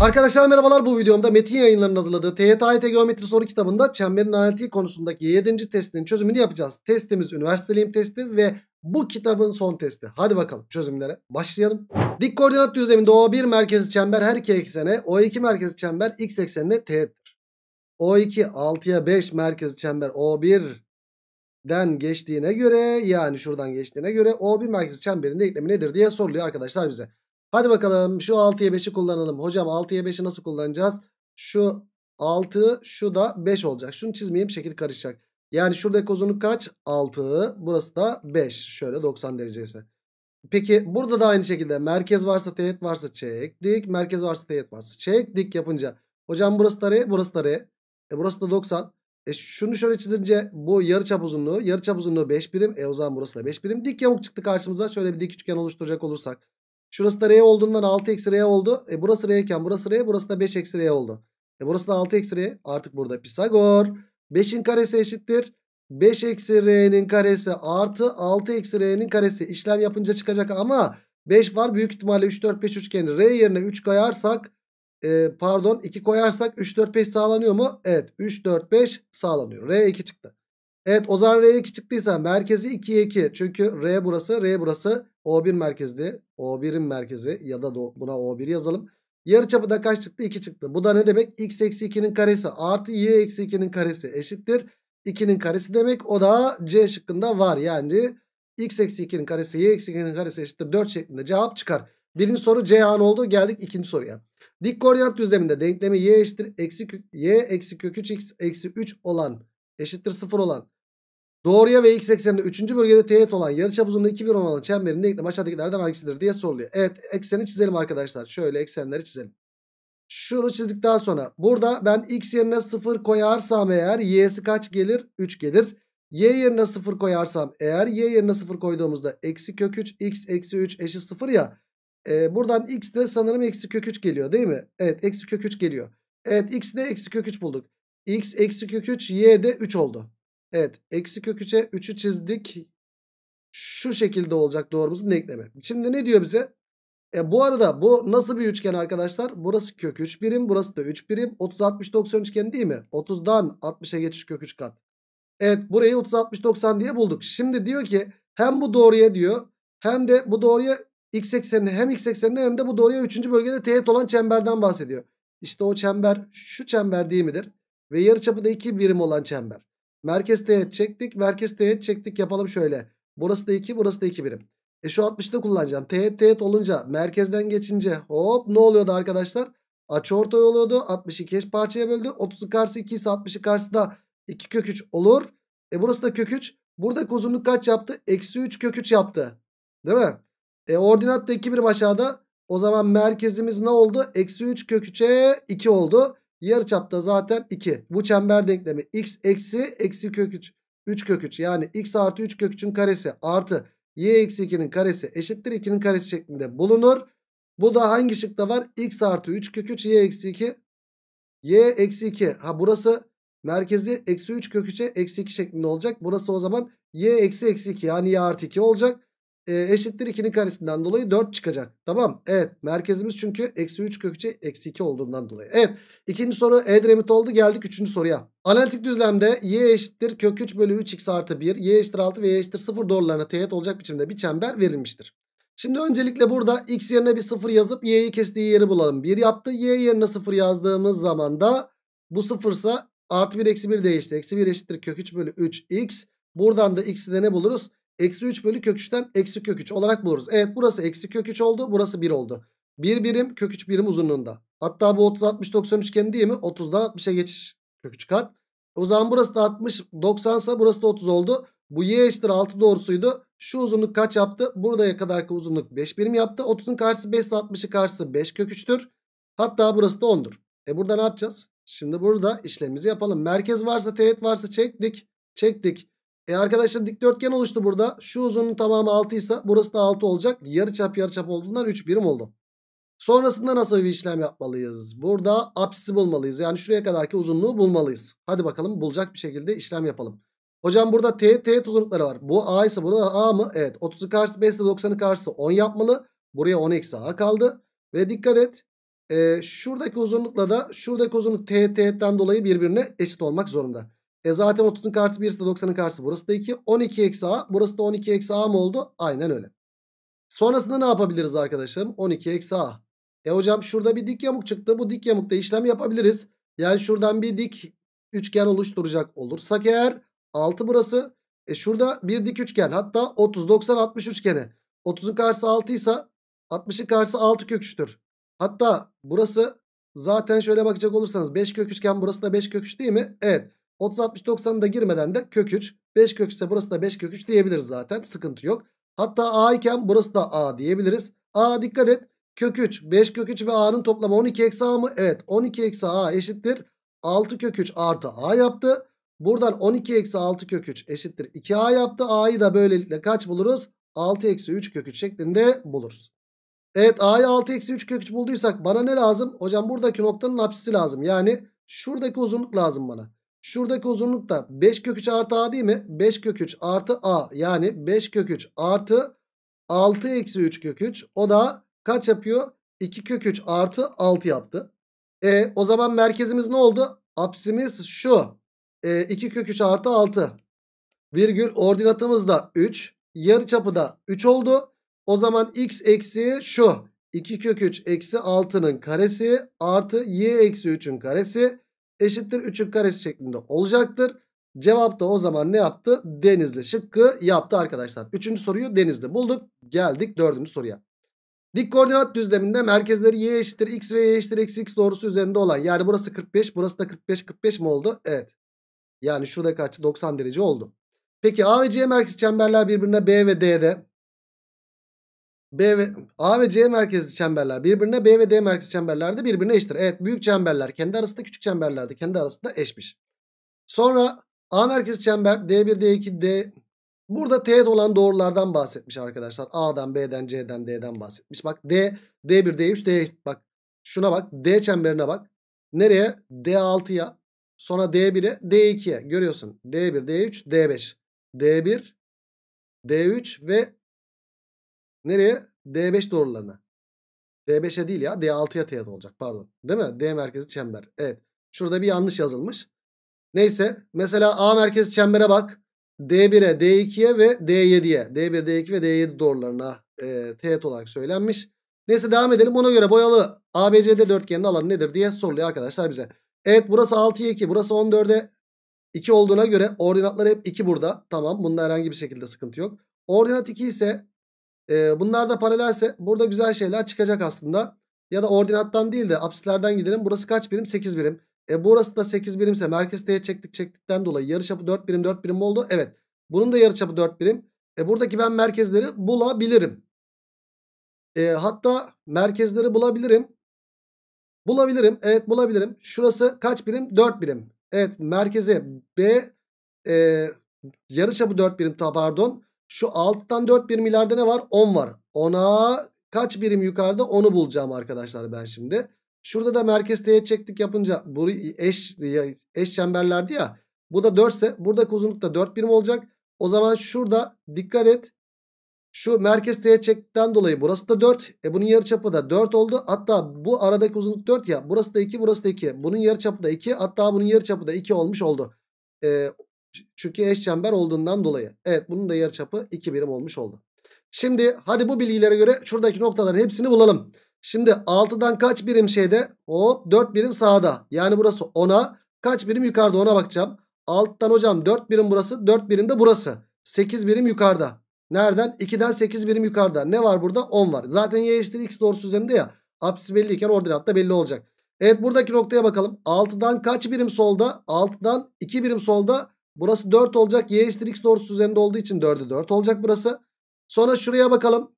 Arkadaşlar merhabalar bu videomda Metin yayınlarının hazırladığı TYT Geometri soru kitabında çemberin analitiği konusundaki 7. testin çözümünü yapacağız. Testimiz üniversiteliğim testi ve bu kitabın son testi. Hadi bakalım çözümlere başlayalım. Dik koordinat düzleminde O1 merkezi çember her iki eksene, O2 merkezi çember x eksenine teğettir. O2 6'ya 5 merkezi çember O1'den geçtiğine göre yani şuradan geçtiğine göre O1 merkezi çemberinde denklemi nedir diye soruluyor arkadaşlar bize. Hadi bakalım şu 6'ya 5'i kullanalım. Hocam 6'ya 5'i nasıl kullanacağız? Şu 6 şu da 5 olacak. Şunu çizmeyeyim şekil karışacak. Yani şuradaki uzunluk kaç? 6. Burası da 5. Şöyle 90 derecesi. Peki burada da aynı şekilde merkez varsa teğet varsa dik Merkez varsa teğet varsa dik yapınca. Hocam burası da R, burası da R. E burası da 90. E şunu şöyle çizince bu yarıçap uzunluğu, yarıçap uzunluğu 5 birim. E o zaman burası da 5 birim. Dik yamuk çıktı karşımıza. Şöyle bir dik üçgen oluşturacak olursak. Şurası da R olduğundan 6 eksi R oldu. E burası R iken burası R. Burası da 5 eksi R oldu. E burası da 6 eksi R. Artık burada Pisagor. 5'in karesi eşittir. 5 eksi R'nin karesi artı 6 eksi R'nin karesi. İşlem yapınca çıkacak ama 5 var. Büyük ihtimalle 3, 4, 5 üçgeni R yerine 3 koyarsak e, pardon 2 koyarsak 3, 4, 5 sağlanıyor mu? Evet 3, 4, 5 sağlanıyor. R 2 çıktı. Evet o Ozan R'ye 2 çıktıysa merkezi 2'ye 2. Çünkü R burası R burası O1 merkezdi O1'in merkezi ya da buna O1 yazalım. Yarıçapı da kaç çıktı? 2 çıktı. Bu da ne demek? X eksi 2'nin karesi artı Y eksi 2'nin karesi eşittir. 2'nin karesi demek. O da C şıkkında var. Yani X eksi 2'nin karesi Y eksi 2'nin karesi eşittir 4 şeklinde cevap çıkar. Birinci soru C an oldu. Geldik ikinci soruya. Dik koordinat düzleminde denklemi y eşittir eksi y eksi kök 3 x eksi 3 olan eşittir 0 olan Doğruya ve x ekseninde 3. bölgede teğet olan yarıçap uzunluğu 2 bir olan çemberinde denklem aşağıdakilerden hangisidir diye soruluyor. Evet ekseni çizelim arkadaşlar. Şöyle eksenleri çizelim. Şunu çizdikten sonra burada ben x yerine 0 koyarsam eğer y'si kaç gelir? 3 gelir. Y yerine 0 koyarsam eğer y yerine 0 koyduğumuzda eksi kök 3 x eksi 3 eşit 0 ya. E, buradan x de sanırım eksi kök 3 geliyor değil mi? Evet eksi kök 3 geliyor. Evet x de eksi kök 3 bulduk. x eksi kök 3 y de 3 oldu. Evet eksi kök 3'e 3'ü çizdik. Şu şekilde olacak doğrumuzun denklemi. Şimdi ne diyor bize? E bu arada bu nasıl bir üçgen arkadaşlar? Burası kök 3 birim burası da 3 birim. 30-60-90 üçgeni değil mi? 30'dan 60'a geçiş kök 3 kat. Evet burayı 30-60-90 diye bulduk. Şimdi diyor ki hem bu doğruya diyor hem de bu doğruya x eksenine hem x eksenine hem de bu doğruya 3. bölgede teğet olan çemberden bahsediyor. İşte o çember şu çember değil midir? Ve yarıçapı da 2 birim olan çember. Merkez teğet çektik. Merkez teğet çektik. Yapalım şöyle. Burası da 2 burası da 2 birim. E şu 60'da kullanacağım. Teğet teğet olunca merkezden geçince hop ne oluyordu arkadaşlar? Açıortay oluyordu. 60'ı iki parçaya böldü. 30'u karşı 2 ise 60'ı karşı da 2 kök 3 olur. E burası da kök 3. burada uzunluk kaç yaptı? Eksi 3 kök 3 yaptı. Değil mi? E ordinat da 2 birim aşağıda. O zaman merkezimiz ne oldu? Eksi 3 kök 3'e 2 oldu yarı Yarıçapta zaten 2. Bu çember denklemi x eksi eksi kök 3. 3 kök 3 yani x artı 3 kök 3'ün karesi artı y eksi 2'nin karesi eşittir 2'nin karesi şeklinde bulunur. Bu da hangi şıkta var? x artı 3 kök 3 y eksi 2. y eksi 2. Ha burası merkezi eksi 3 kök 3'e eksi 2 şeklinde olacak. Burası o zaman y eksi eksi 2 yani y artı 2 olacak. Ee, eşittir 2'nin karesinden dolayı 4 çıkacak. Tamam. Evet. Merkezimiz çünkü eksi 3 kökçe eksi 2 olduğundan dolayı. Evet. ikinci soru Edremit oldu. Geldik üçüncü soruya. Analitik düzlemde y eşittir kök 3 bölü 3x artı 1. y eşittir 6 ve y eşittir 0 doğrularına teğet olacak biçimde bir çember verilmiştir. Şimdi öncelikle burada x yerine bir 0 yazıp y'yi kestiği yeri bulalım. 1 yaptı. y yerine 0 yazdığımız zaman da bu 0 artı 1 eksi 1 değişti. Eksi 1 eşittir kök 3 bölü 3x. Buradan da x'i de ne buluruz? Eksi 3 bölü kök 3'ten eksi kök 3 olarak buluruz. Evet burası eksi kök 3 oldu. Burası 1 oldu. 1 birim kök 3 birim uzunluğunda. Hatta bu 30 60 90 üçgeni değil mi? 30'dan 60'a geçiş kök 3 kat. O zaman burası da 60 90 ise burası da 30 oldu. Bu y eşittir 6 doğrusuydu. Şu uzunluk kaç yaptı? Buradaya kadarki uzunluk 5 birim yaptı. 30'un karşısı 5 60'ı karşısı 5 kök 3'tür. Hatta burası da 10'dur. E burada ne yapacağız? Şimdi burada işlemimizi yapalım. Merkez varsa teğet varsa çektik. Çektik. E arkadaşlar dikdörtgen oluştu burada. Şu uzunluğun tamamı 6 ise burası da 6 olacak. Yarıçap yarıçap olduğundan 3 birim oldu. Sonrasında nasıl bir işlem yapmalıyız? Burada apsisi bulmalıyız. Yani şuraya kadarki uzunluğu bulmalıyız. Hadi bakalım bulacak bir şekilde işlem yapalım. Hocam burada T, T uzunlukları var. Bu A ise burada A mı? Evet. 30'u karşısı 5 ise 90'ı karşısı 10 yapmalı. Buraya 10 eksi A kaldı. Ve dikkat et. E, şuradaki uzunlukla da şuradaki uzunluk T, T'den dolayı birbirine eşit olmak zorunda. E zaten 30'un karşısı 1 ise 90'ın karşısı burası da 2. 12 eksi a. Burası da 12 eksi a mı oldu? Aynen öyle. Sonrasında ne yapabiliriz arkadaşım? 12 eksi a. E hocam şurada bir dik yamuk çıktı. Bu dik yamukta işlem yapabiliriz. Yani şuradan bir dik üçgen oluşturacak olursak eğer 6 burası. E şurada bir dik üçgen hatta 30 90 60 üçgeni. 30'un karşısı 6 ise 60'ın karşısı 6 kök 3'tür. Hatta burası zaten şöyle bakacak olursanız 5 kök üçgen burası da 5 kök 3 değil mi? Evet. 30 60 90'ı da girmeden de kök 3. 5 kök 3 ise burası da 5 kök 3 diyebiliriz zaten. Sıkıntı yok. Hatta A iken burası da A diyebiliriz. A dikkat et. Kök 3. 5 kök 3 ve A'nın toplamı 12 eksi A mı? Evet. 12 eksi A eşittir. 6 kök 3 artı A yaptı. Buradan 12 eksi 6 kök 3 eşittir 2A yaptı. A'yı da böylelikle kaç buluruz? 6 eksi 3 kök 3 şeklinde buluruz. Evet A'yı 6 eksi 3 kök 3 bulduysak bana ne lazım? Hocam buradaki noktanın apsisi lazım. Yani şuradaki uzunluk lazım bana. Şuradaki uzunluk da 5 kök 3 artı a değil mi? 5 kök 3 artı a yani 5 kök 3 artı 6 eksi 3 kök 3 o da kaç yapıyor? 2 kök 3 artı 6 yaptı. E, o zaman merkezimiz ne oldu? Apsimiz şu. E, 2 kök 3 artı 6. Virgül ordinatımız da 3. Yarıçapı da 3 oldu. O zaman x eksi şu. 2 kök 3 eksi 6'nın karesi artı y eksi 3'ün karesi eşittir 3'ün karesi şeklinde olacaktır. Cevap da o zaman ne yaptı? Denizli şıkkı yaptı arkadaşlar. Üçüncü soruyu Denizli bulduk. Geldik dördüncü soruya. Dik koordinat düzleminde merkezleri y eşittir x ve y eşittir eksi x doğrusu üzerinde olan. Yani burası 45 burası da 45 45 mi oldu? Evet. Yani şurada kaç? 90 derece oldu. Peki A ve C merkez çemberler birbirine B ve D'de. B ve A ve C merkezli çemberler birbirine B ve D merkezli çemberler de birbirine eşittir. Evet büyük çemberler kendi arasında küçük çemberler de kendi arasında eşmiş. Sonra A merkezli çember D1 D2 D burada teğet olan doğrulardan bahsetmiş arkadaşlar. A'dan B'den C'den D'den bahsetmiş. Bak D D1 D3 D bak şuna bak D çemberine bak. Nereye? D6'ya sonra D1'e D2'ye görüyorsun. D1 D3 D5 D1 D3 ve Nereye? D5 doğrularına. D5'e değil ya D6'ya teğet olacak pardon. Değil mi? D merkezi çember. Evet. Şurada bir yanlış yazılmış. Neyse. Mesela A merkezi çembere bak. D1'e, D2'ye ve D7'ye. D1, D2 ve D7 doğrularına e, teğet olarak söylenmiş. Neyse devam edelim. Ona göre boyalı ABCD dörtgenin alanı nedir diye soruluyor arkadaşlar bize. Evet burası 6'ya 2. Burası 14'e 2 olduğuna göre ordinatlar hep 2 burada. Tamam bunda herhangi bir şekilde sıkıntı yok. Ordinat 2 ise e, bunlar da paralelse burada güzel şeyler çıkacak aslında. Ya da ordinattan değil de apsislerden gidelim. Burası kaç birim? 8 birim. E burası da 8 birimse merkez teğet çektik çektikten dolayı yarıçapı 4 birim 4 birim oldu. Evet. Bunun da yarıçapı 4 birim. E buradaki ben merkezleri bulabilirim. E, hatta merkezleri bulabilirim. Bulabilirim. Evet bulabilirim. Şurası kaç birim? 4 birim. Evet merkezi B e, yarıçapı 4 birim pardon. Şu alttan 4 birimlerde ne var? 10 var. 10'a kaç birim yukarıda? Onu bulacağım arkadaşlar ben şimdi. Şurada da merkez T'ye çektik yapınca bu eş, eş çemberlerdi ya. Bu da 4 ise buradaki uzunluk da 4 birim olacak. O zaman şurada dikkat et. Şu merkez T'ye çektikten dolayı burası da 4. E bunun yarıçapı da 4 oldu. Hatta bu aradaki uzunluk 4 ya. Burası da 2, burası da 2. Bunun yarıçapı da 2. Hatta bunun yarıçapı da 2 olmuş oldu. E, çünkü eş çember olduğundan dolayı. Evet bunun da yarıçapı 2 birim olmuş oldu. Şimdi hadi bu bilgilere göre şuradaki noktaların hepsini bulalım. Şimdi 6'dan kaç birim şeyde? Hop 4 birim sağda. Yani burası 10'a. Kaç birim yukarıda ona bakacağım. Alttan hocam 4 birim burası. 4 birim de burası. 8 birim yukarıda. Nereden? 2'den 8 birim yukarıda. Ne var burada? 10 var. Zaten y eşittir x doğrusu üzerinde ya. Apsis belliyken ordinat da belli olacak. Evet buradaki noktaya bakalım. 6'dan kaç birim solda? 6'dan 2 birim solda. Burası 4 olacak. Y eşittir x doğrusu üzerinde olduğu için 4'ü 4 olacak burası. Sonra şuraya bakalım.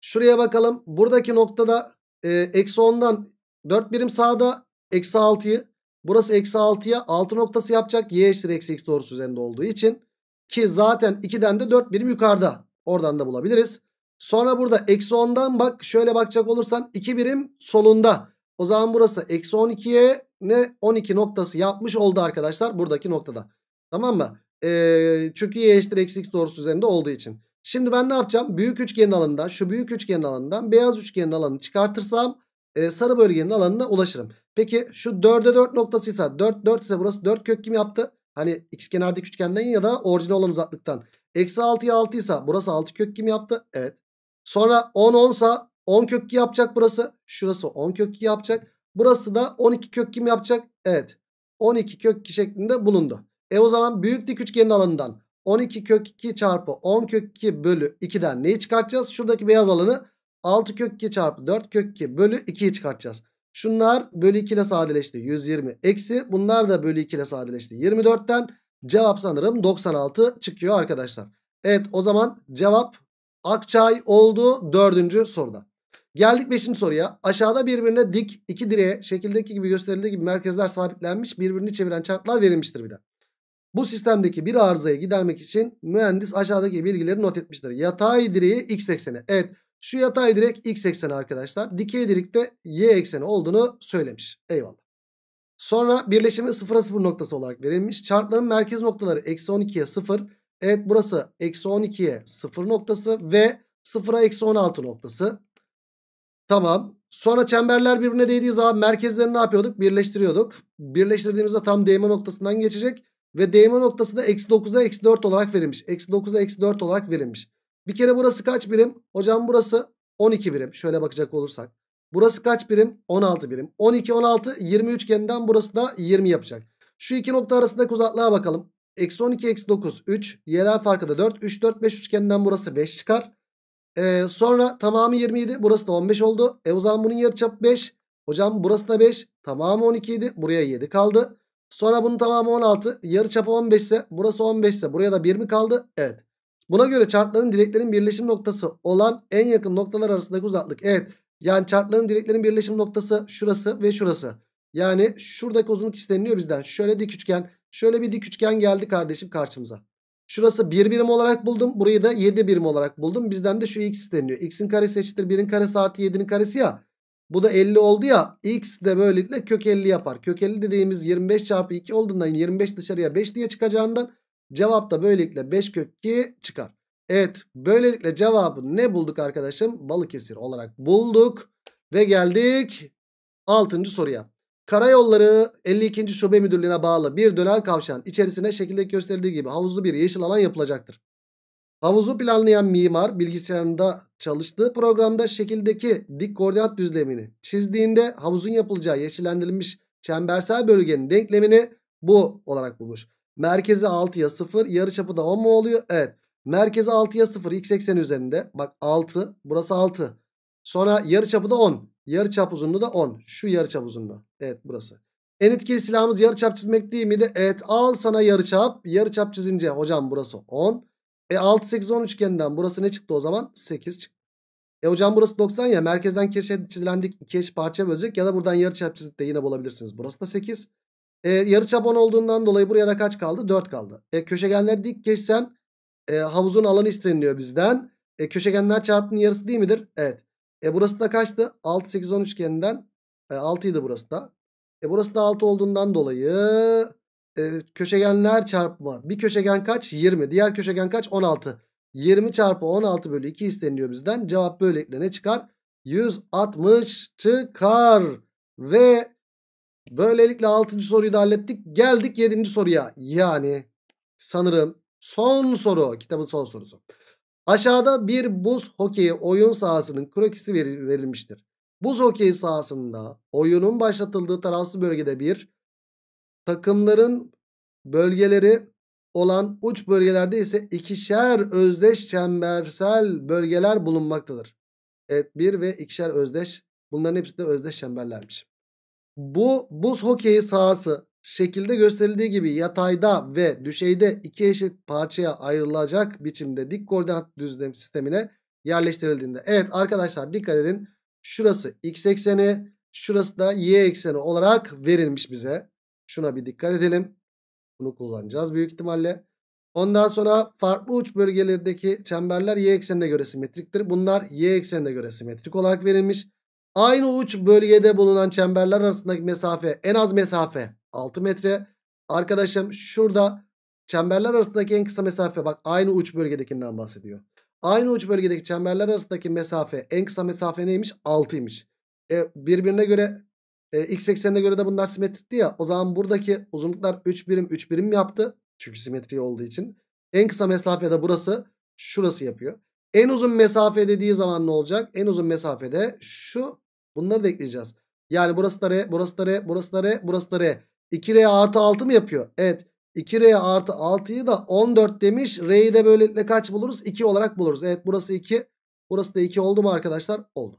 Şuraya bakalım. Buradaki noktada e, eksi 10'dan 4 birim sağda eksi 6'yı. Burası eksi 6'ya 6 noktası yapacak. Y eşittir eksi x doğrusu üzerinde olduğu için. Ki zaten 2'den de 4 birim yukarıda. Oradan da bulabiliriz. Sonra burada eksi 10'dan bak şöyle bakacak olursan 2 birim solunda. O zaman burası eksi 12'ye ne 12 noktası yapmış oldu arkadaşlar buradaki noktada. Tamam mı? Ee, çünkü y eşittir eksi x doğrusu üzerinde olduğu için. Şimdi ben ne yapacağım? Büyük üçgenin alanından şu büyük üçgenin alanından beyaz üçgenin alanını çıkartırsam e, sarı bölgenin alanına ulaşırım. Peki şu 4'e 4 noktasıysa 4 4 ise burası 4 kök kim yaptı? Hani x kenardaki üçgenden ya da orijinal olan uzaklıktan. Eksi 6'ya 6 ise burası 6 kök kim yaptı? Evet. Sonra 10 10 10 kök yapacak burası. Şurası 10 kök yapacak. Burası da 12 kök kim yapacak? Evet. 12 kök şeklinde bulundu. E o zaman büyük dik üçgenin alanından 12 kök 2 çarpı 10 kök 2 bölü 2'den neyi çıkartacağız? Şuradaki beyaz alanı 6 kök 2 çarpı 4 kök 2 bölü 2'yi çıkartacağız. Şunlar bölü 2 ile sadeleşti 120 eksi. Bunlar da bölü 2 ile sadeleşti 24'ten. Cevap sanırım 96 çıkıyor arkadaşlar. Evet o zaman cevap Akçay oldu dördüncü soruda. Geldik 5. soruya. Aşağıda birbirine dik iki direğe şekildeki gibi gösterildiği gibi merkezler sabitlenmiş birbirini çeviren çarklar verilmiştir bir de. Bu sistemdeki bir arızayı gidermek için mühendis aşağıdaki bilgileri not etmiştir. Yatay direği x ekseni. Evet şu yatay direk x ekseni arkadaşlar. Dikey direkte y ekseni olduğunu söylemiş. Eyvallah. Sonra birleşimi 0'a 0 noktası olarak verilmiş. Çarkların merkez noktaları eksi 12'ye 0. Evet burası eksi 12'ye 0 noktası ve 0'a eksi 16 noktası. Tamam. Sonra çemberler birbirine değdiği zaman merkezlerini ne yapıyorduk? Birleştiriyorduk. Birleştirdiğimizde tam değme noktasından geçecek. Ve değme noktası da eksi 9'a eksi 4 olarak verilmiş. Eksi 9'a eksi 4 olarak verilmiş. Bir kere burası kaç birim? Hocam burası 12 birim. Şöyle bakacak olursak. Burası kaç birim? 16 birim. 12, 16, 20 üçgeninden burası da 20 yapacak. Şu iki nokta arasındaki uzaklığa bakalım. Eksi 12, eksi 9, 3. Y'ler farkı da 4. 3, 4, 5 üçgeninden burası 5 çıkar. Ee, sonra tamamı 27. Burası da 15 oldu. E o zaman bunun yarıçapı 5. Hocam burası da 5. Tamamı 12 idi. Buraya 7 kaldı. Sonra bunun tamamı 16. yarıçap 15 ise burası 15 ise buraya da 1 mi kaldı? Evet. Buna göre çarkların direklerin birleşim noktası olan en yakın noktalar arasındaki uzaklık. Evet. Yani çarkların direklerin birleşim noktası şurası ve şurası. Yani şuradaki uzunluk isteniliyor bizden. Şöyle dik üçgen. Şöyle bir dik üçgen geldi kardeşim karşımıza. Şurası 1 bir birim olarak buldum. Burayı da 7 birim olarak buldum. Bizden de şu x deniyor. x'in karesi eşittir 1'in karesi artı 7'nin karesi ya. Bu da 50 oldu ya. x de böylelikle kök 50 yapar. Kök 50 dediğimiz 25 çarpı 2 olduğundan 25 dışarıya 5 diye çıkacağından cevap da böylelikle 5 kök 2 çıkar. Evet böylelikle cevabı ne bulduk arkadaşım? Balıkesir olarak bulduk. Ve geldik 6. soruya. Karayolları 52. Şube Müdürlüğü'ne bağlı bir dönel kavşağın içerisine şekildeki gösterildiği gibi havuzlu bir yeşil alan yapılacaktır. Havuzu planlayan mimar bilgisayarında çalıştığı programda şekildeki dik koordinat düzlemini çizdiğinde havuzun yapılacağı yeşillendirilmiş çembersel bölgenin denklemini bu olarak bulmuş. Merkezi 6'ya 0 yarıçapı da 10 mu oluyor? Evet. Merkezi 6'ya 0 x 80 üzerinde. Bak 6 burası 6. Sonra yarıçapı da 10. Yarıçap uzunluğu da 10. Şu yarıçap uzunluğu. Evet burası. En etkili silahımız yarıçap çizmek değil miydi? Evet al sana yarıçap. Yarıçap çizince hocam burası 10. E 6 8 10 üçgeninden burası ne çıktı o zaman? 8 çıktı. E hocam burası 90 ya merkezden köşe çizilen dik iki eş parçaya bölecek ya da buradan yarıçap çizip de yine bulabilirsiniz. Burası da 8. E, yarıçap 10 olduğundan dolayı buraya da kaç kaldı? 4 kaldı. E, köşegenleri dik geçsen e, havuzun alanı isteniliyor bizden. E, köşegenler çarpının yarısı değil midir? Evet. E burası da kaçtı? 6, 8, 10 üçgeninden e, 6 idi burası da. E burası da 6 olduğundan dolayı e, köşegenler çarpma. Bir köşegen kaç? 20. Diğer köşegen kaç? 16. 20 çarpı 16 bölü 2 isteniliyor bizden. Cevap böylelikle ne çıkar? 160 çıkar. Ve böylelikle 6. soruyu da hallettik. Geldik 7. soruya. Yani sanırım son soru. Kitabın son sorusu. Aşağıda bir buz hokeyi oyun sahasının krokisi verilmiştir. Buz hokeyi sahasında oyunun başlatıldığı tarafsız bölgede bir takımların bölgeleri olan uç bölgelerde ise ikişer özdeş çembersel bölgeler bulunmaktadır. Evet bir ve ikişer özdeş bunların hepsi de özdeş çemberlermiş. Bu buz hokeyi sahası şekilde gösterildiği gibi yatayda ve düşeyde iki eşit parçaya ayrılacak biçimde dik koordinat düzlem sistemine yerleştirildiğinde. Evet arkadaşlar dikkat edin. Şurası x ekseni, şurası da y ekseni olarak verilmiş bize. Şuna bir dikkat edelim. Bunu kullanacağız büyük ihtimalle. Ondan sonra farklı uç bölgelerdeki çemberler y eksenine göre simetriktir. Bunlar y eksenine göre simetrik olarak verilmiş. Aynı uç bölgede bulunan çemberler arasındaki mesafe en az mesafe 6 metre. Arkadaşım şurada çemberler arasındaki en kısa mesafe bak aynı uç bölgedekinden bahsediyor. Aynı uç bölgedeki çemberler arasındaki mesafe en kısa mesafe neymiş? 6'ymış. E, birbirine göre e, x eksenine göre de bunlar simetrikti ya. O zaman buradaki uzunluklar 3 birim 3 birim yaptı. Çünkü simetri olduğu için. En kısa mesafede burası şurası yapıyor. En uzun mesafe dediği zaman ne olacak? En uzun mesafede şu bunları da ekleyeceğiz. Yani burası da R, burası da R, burası da R, burası da R. 2R artı 6 mı yapıyor? Evet. 2R artı 6'yı da 14 demiş. R'yi de böylelikle kaç buluruz? 2 olarak buluruz. Evet burası 2. Burası da 2 oldu mu arkadaşlar? Oldu.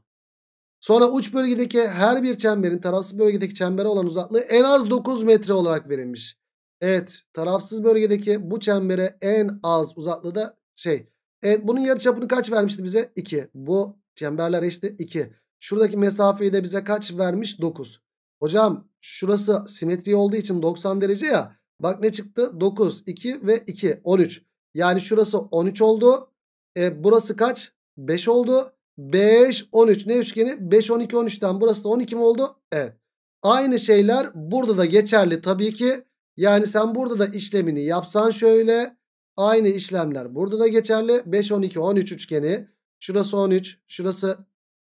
Sonra uç bölgedeki her bir çemberin tarafsız bölgedeki çembere olan uzaklığı en az 9 metre olarak verilmiş. Evet tarafsız bölgedeki bu çembere en az uzaklığı da şey. Evet bunun yarı çapını kaç vermişti bize? 2. Bu çemberler işte 2. Şuradaki mesafeyi de bize kaç vermiş? 9. Hocam Şurası simetri olduğu için 90 derece ya. Bak ne çıktı? 9, 2 ve 2. 13. Yani şurası 13 oldu. E, burası kaç? 5 oldu. 5, 13. Ne üçgeni? 5, 12, 13'ten. Burası da 12 mi oldu? Evet. Aynı şeyler burada da geçerli tabii ki. Yani sen burada da işlemini yapsan şöyle. Aynı işlemler burada da geçerli. 5, 12, 13 üçgeni. Şurası 13. Şurası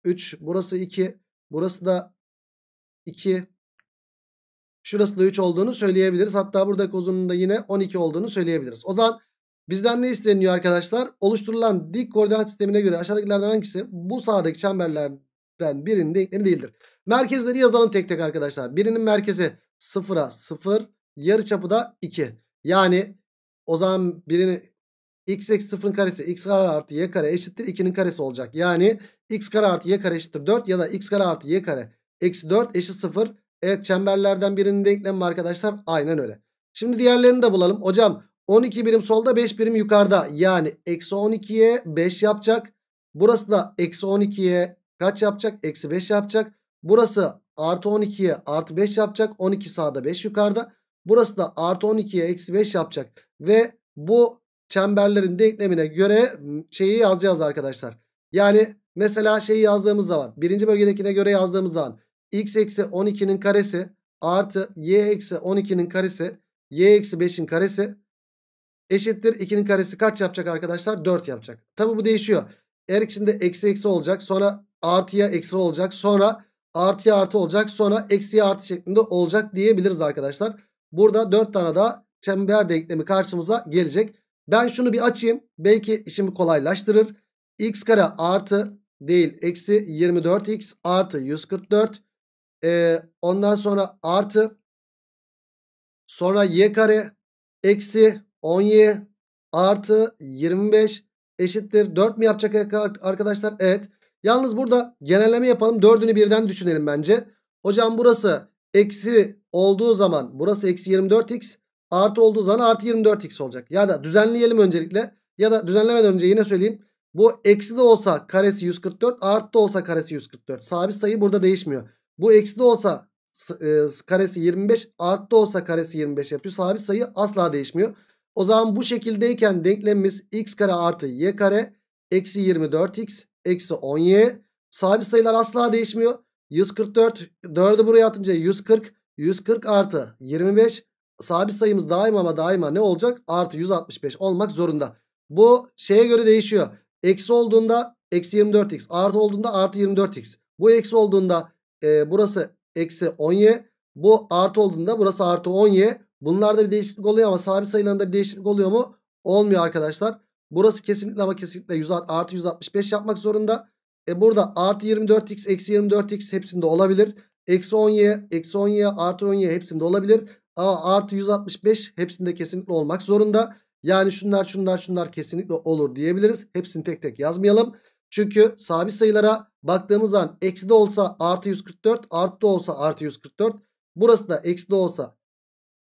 3. Burası 2. Burası da 2. Şurası da 3 olduğunu söyleyebiliriz. Hatta buradaki uzunluğun da yine 12 olduğunu söyleyebiliriz. O zaman bizden ne isteniyor arkadaşlar? Oluşturulan dik koordinat sistemine göre aşağıdakilerden hangisi bu sağdaki çemberlerden birinin denklemi değildir. Merkezleri yazalım tek tek arkadaşlar. Birinin merkezi 0'a 0, yarıçapı da 2. Yani o zaman birinin x eksi 0'ın karesi x kare artı y kare eşittir 2'nin karesi olacak. Yani x kare artı y kare eşittir 4 ya da x kare artı y kare eksi 4 eşit 0 Evet çemberlerden birinin denklemi arkadaşlar. Aynen öyle. Şimdi diğerlerini de bulalım. Hocam 12 birim solda 5 birim yukarıda. Yani eksi 12'ye 5 yapacak. Burası da eksi 12'ye kaç yapacak? Eksi 5 yapacak. Burası artı 12'ye artı 5 yapacak. 12 sağda 5 yukarıda. Burası da artı 12'ye eksi 5 yapacak. Ve bu çemberlerin denklemine göre şeyi yazacağız arkadaşlar. Yani mesela şeyi yazdığımız zaman birinci bölgedekine göre yazdığımız zaman x eksi 12'nin karesi artı y eksi 12'nin karesi y eksi 5'in karesi eşittir 2'nin karesi kaç yapacak arkadaşlar? 4 yapacak. Tabi bu değişiyor. Her ikisinde eksi eksi olacak. Sonra artıya eksi olacak. Sonra artıya artı olacak. Sonra eksiye artı şeklinde olacak diyebiliriz arkadaşlar. Burada 4 tane daha çember denklemi karşımıza gelecek. Ben şunu bir açayım. Belki işimi kolaylaştırır. x kare artı değil eksi 24x artı 144 e, ondan sonra artı. Sonra y kare eksi 10y artı 25 eşittir. 4 mi yapacak arkadaşlar? Evet. Yalnız burada genelleme yapalım. 4'ünü birden düşünelim bence. Hocam burası eksi olduğu zaman burası eksi 24x artı olduğu zaman artı 24x olacak. Ya da düzenleyelim öncelikle ya da düzenlemeden önce yine söyleyeyim. Bu eksi de olsa karesi 144 artı da olsa karesi 144. Sabit sayı burada değişmiyor. Bu eksi olsa e, karesi 25 artı olsa karesi 25 yapıyor. Sabit sayı asla değişmiyor. O zaman bu şekildeyken denklemimiz x kare artı y kare eksi 24x eksi 10y. Sabit sayılar asla değişmiyor. 144 4'ü buraya atınca 140 140 artı 25 sabit sayımız daima ama daima ne olacak? Artı 165 olmak zorunda. Bu şeye göre değişiyor. Eksi olduğunda eksi 24x artı olduğunda artı 24x. Bu eksi olduğunda e, burası eksi 10y. Bu artı olduğunda burası artı 10y. Bunlarda bir değişiklik oluyor ama sabit sayılarında bir değişiklik oluyor mu? Olmuyor arkadaşlar. Burası kesinlikle ama kesinlikle 100, artı 165 yapmak zorunda. E burada artı 24x eksi 24x hepsinde olabilir. Eksi 10y eksi 10y artı 10y hepsinde olabilir. Ama artı 165 hepsinde kesinlikle olmak zorunda. Yani şunlar şunlar şunlar kesinlikle olur diyebiliriz. Hepsini tek tek yazmayalım. Çünkü sabit sayılara baktığımız zaman eksi de olsa artı 144 artı da olsa artı 144. Burası da eksi de olsa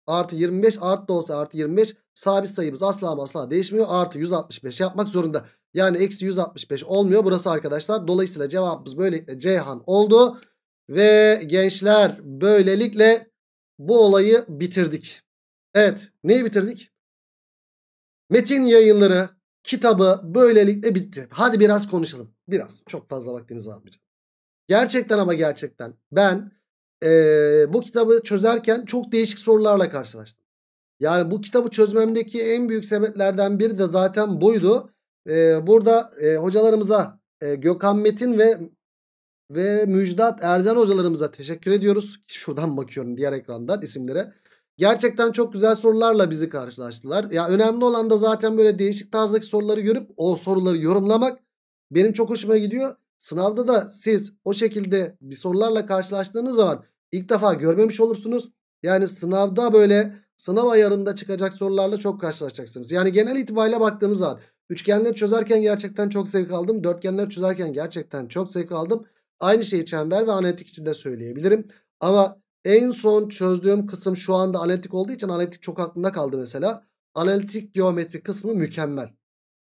artı 25 artı da olsa artı 25 sabit sayımız asla asla değişmiyor. Artı 165 yapmak zorunda. Yani eksi 165 olmuyor burası arkadaşlar. Dolayısıyla cevabımız böylelikle Ceyhan oldu. Ve gençler böylelikle bu olayı bitirdik. Evet neyi bitirdik? Metin yayınları kitabı böylelikle bitti. Hadi biraz konuşalım. Biraz. Çok fazla vaktiniz var almayacağım. Gerçekten ama gerçekten ben ee, bu kitabı çözerken çok değişik sorularla karşılaştım. Yani bu kitabı çözmemdeki en büyük sebeplerden biri de zaten buydu. Ee, burada e, hocalarımıza e, Gökhan Metin ve ve Müjdat Erzen hocalarımıza teşekkür ediyoruz. Şuradan bakıyorum diğer ekrandan isimlere. Gerçekten çok güzel sorularla bizi karşılaştılar. Ya önemli olan da zaten böyle değişik tarzdaki soruları görüp o soruları yorumlamak benim çok hoşuma gidiyor. Sınavda da siz o şekilde bir sorularla karşılaştığınız zaman ilk defa görmemiş olursunuz. Yani sınavda böyle sınav ayarında çıkacak sorularla çok karşılaşacaksınız. Yani genel itibariyle baktığımız zaman üçgenleri çözerken gerçekten çok zevk aldım. Dörtgenleri çözerken gerçekten çok zevk aldım. Aynı şeyi çember ve analitik için de söyleyebilirim. Ama en son çözdüğüm kısım şu anda analitik olduğu için analitik çok aklımda kaldı mesela. Analitik geometri kısmı mükemmel.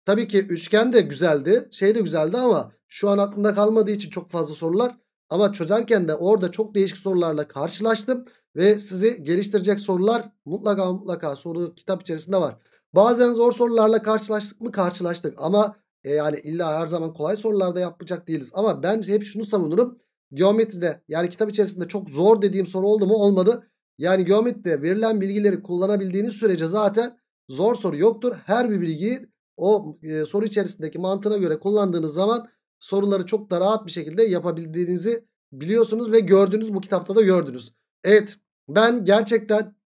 Tabii ki üçgen de güzeldi. Şey de güzeldi ama şu an aklımda kalmadığı için çok fazla sorular. Ama çözerken de orada çok değişik sorularla karşılaştım. Ve sizi geliştirecek sorular mutlaka mutlaka soru kitap içerisinde var. Bazen zor sorularla karşılaştık mı karşılaştık. Ama e, yani illa her zaman kolay sorularda yapacak değiliz. Ama ben hep şunu savunurum geometride yani kitap içerisinde çok zor dediğim soru oldu mu? Olmadı. Yani geometride verilen bilgileri kullanabildiğiniz sürece zaten zor soru yoktur. Her bir bilgiyi o e, soru içerisindeki mantığına göre kullandığınız zaman soruları çok da rahat bir şekilde yapabildiğinizi biliyorsunuz ve gördünüz bu kitapta da gördünüz. Evet ben gerçekten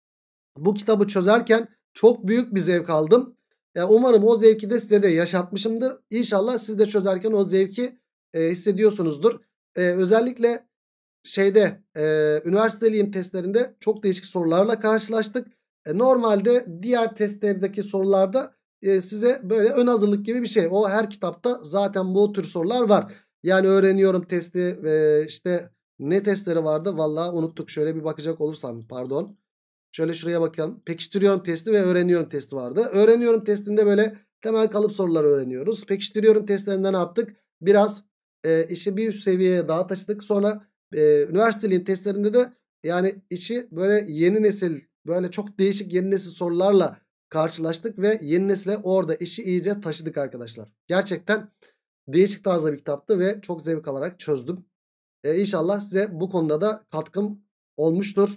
bu kitabı çözerken çok büyük bir zevk aldım. E, umarım o zevki de size de yaşatmışımdır. İnşallah siz de çözerken o zevki e, hissediyorsunuzdur e, özellikle şeyde e, üniversiteliyim testlerinde çok değişik sorularla karşılaştık. E, normalde diğer testlerdeki sorularda e, size böyle ön hazırlık gibi bir şey. O her kitapta zaten bu tür sorular var. Yani öğreniyorum testi ve işte ne testleri vardı vallahi unuttuk. Şöyle bir bakacak olursam pardon. Şöyle şuraya bakalım. Pekiştiriyorum testi ve öğreniyorum testi vardı. Öğreniyorum testinde böyle temel kalıp soruları öğreniyoruz. Pekiştiriyorum testlerinde ne yaptık? Biraz e, işi bir üst seviyeye daha taşıdık. Sonra e, üniversiteliğin testlerinde de yani işi böyle yeni nesil böyle çok değişik yeni nesil sorularla karşılaştık ve yeni nesile orada işi iyice taşıdık arkadaşlar. Gerçekten değişik tarzda bir kitaptı ve çok zevk alarak çözdüm. E, inşallah size bu konuda da katkım olmuştur.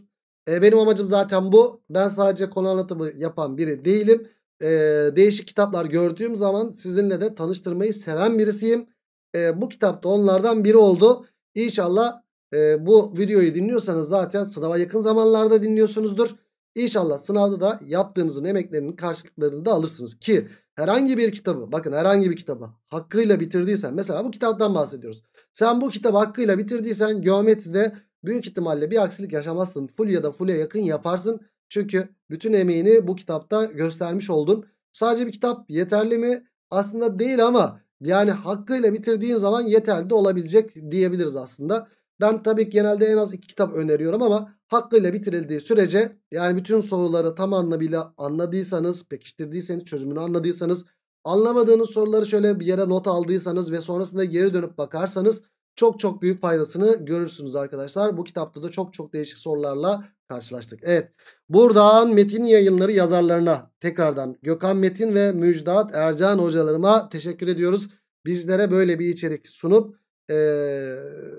E, benim amacım zaten bu. Ben sadece konu anlatımı yapan biri değilim. E, değişik kitaplar gördüğüm zaman sizinle de tanıştırmayı seven birisiyim e, bu kitapta onlardan biri oldu. İnşallah e, bu videoyu dinliyorsanız zaten sınava yakın zamanlarda dinliyorsunuzdur. İnşallah sınavda da yaptığınızın emeklerinin karşılıklarını da alırsınız ki herhangi bir kitabı bakın herhangi bir kitabı hakkıyla bitirdiysen mesela bu kitaptan bahsediyoruz. Sen bu kitabı hakkıyla bitirdiysen geometride büyük ihtimalle bir aksilik yaşamazsın. Full ya da full'e yakın yaparsın. Çünkü bütün emeğini bu kitapta göstermiş oldun. Sadece bir kitap yeterli mi? Aslında değil ama yani hakkıyla bitirdiğin zaman yeterli de olabilecek diyebiliriz aslında. Ben tabii ki genelde en az iki kitap öneriyorum ama hakkıyla bitirildiği sürece yani bütün soruları tam anlamıyla anladıysanız, pekiştirdiyseniz, çözümünü anladıysanız, anlamadığınız soruları şöyle bir yere not aldıysanız ve sonrasında geri dönüp bakarsanız çok çok büyük faydasını görürsünüz arkadaşlar. Bu kitapta da çok çok değişik sorularla karşılaştık. Evet buradan metin yayınları yazarlarına tekrardan Gökhan Metin ve Müjdat Ercan hocalarıma teşekkür ediyoruz. Bizlere böyle bir içerik sunup e,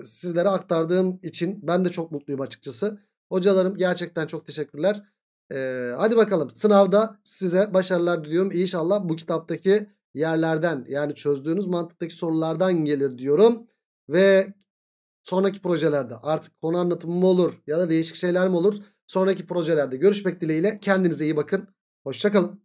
sizlere aktardığım için ben de çok mutluyum açıkçası. Hocalarım gerçekten çok teşekkürler. E, hadi bakalım sınavda size başarılar diliyorum. İnşallah bu kitaptaki yerlerden yani çözdüğünüz mantıktaki sorulardan gelir diyorum. Ve sonraki projelerde artık konu anlatımı mı olur ya da değişik şeyler mi olur? Sonraki projelerde görüşmek dileğiyle kendinize iyi bakın. Hoşçakalın.